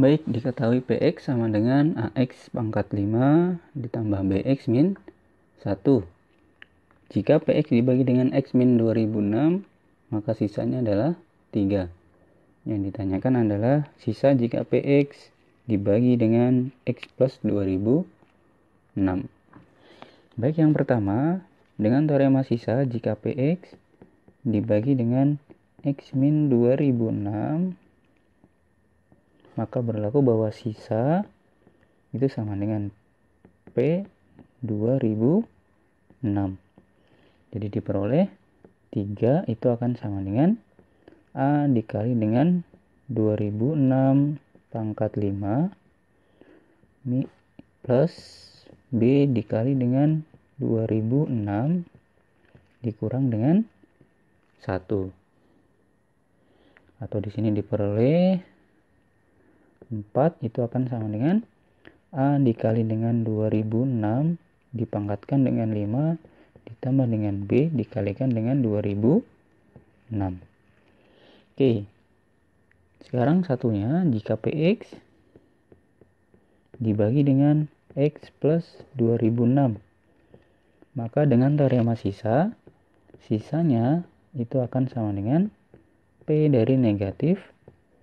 Baik, diketahui PX sama dengan AX pangkat 5 ditambah BX min 1. Jika PX dibagi dengan X min 2006, maka sisanya adalah 3. Yang ditanyakan adalah sisa jika PX dibagi dengan X plus 2006. Baik yang pertama, dengan teorema sisa jika Px dibagi dengan X min 2006 maka berlaku bahwa sisa itu sama dengan P 2006 jadi diperoleh 3 itu akan sama dengan A dikali dengan 2006 pangkat 5 plus B dikali dengan 2006 dikurang dengan 1 atau di sini diperoleh 4 itu akan sama dengan A dikali dengan 2006 dipangkatkan dengan 5 ditambah dengan B dikalikan dengan 2006 oke sekarang satunya jika PX dibagi dengan X plus 2006 maka dengan teorema sisa, sisanya itu akan sama dengan P dari negatif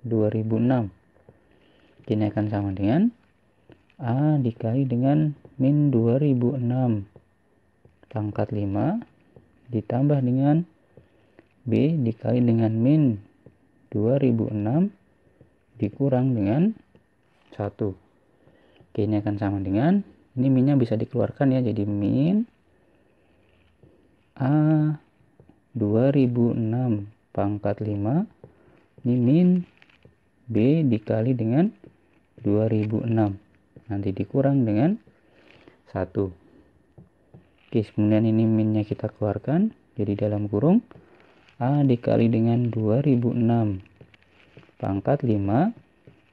2006. Ini akan sama dengan A dikali dengan min 2006 pangkat 5 ditambah dengan B dikali dengan min 2006 dikurang dengan 1. Oke, ini akan sama dengan ini minnya bisa dikeluarkan ya jadi min A 2006 pangkat 5 mimin B dikali dengan 2006 nanti dikurang dengan 1 oke kemudian ini minnya kita keluarkan jadi dalam kurung A dikali dengan 2006 pangkat 5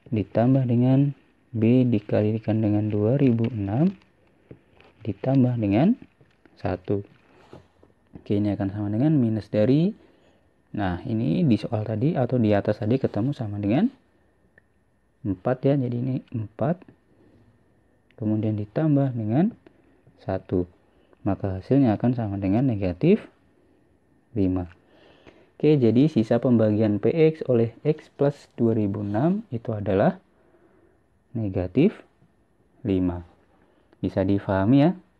ditambah dengan B dikalikan dengan 2006 ditambah dengan 1 Oke, ini akan sama dengan minus dari. Nah, ini di soal tadi atau di atas tadi ketemu sama dengan 4 ya. Jadi ini 4. Kemudian ditambah dengan 1. Maka hasilnya akan sama dengan negatif 5. Oke, jadi sisa pembagian PX oleh X plus 2006 itu adalah negatif 5. Bisa difahami ya?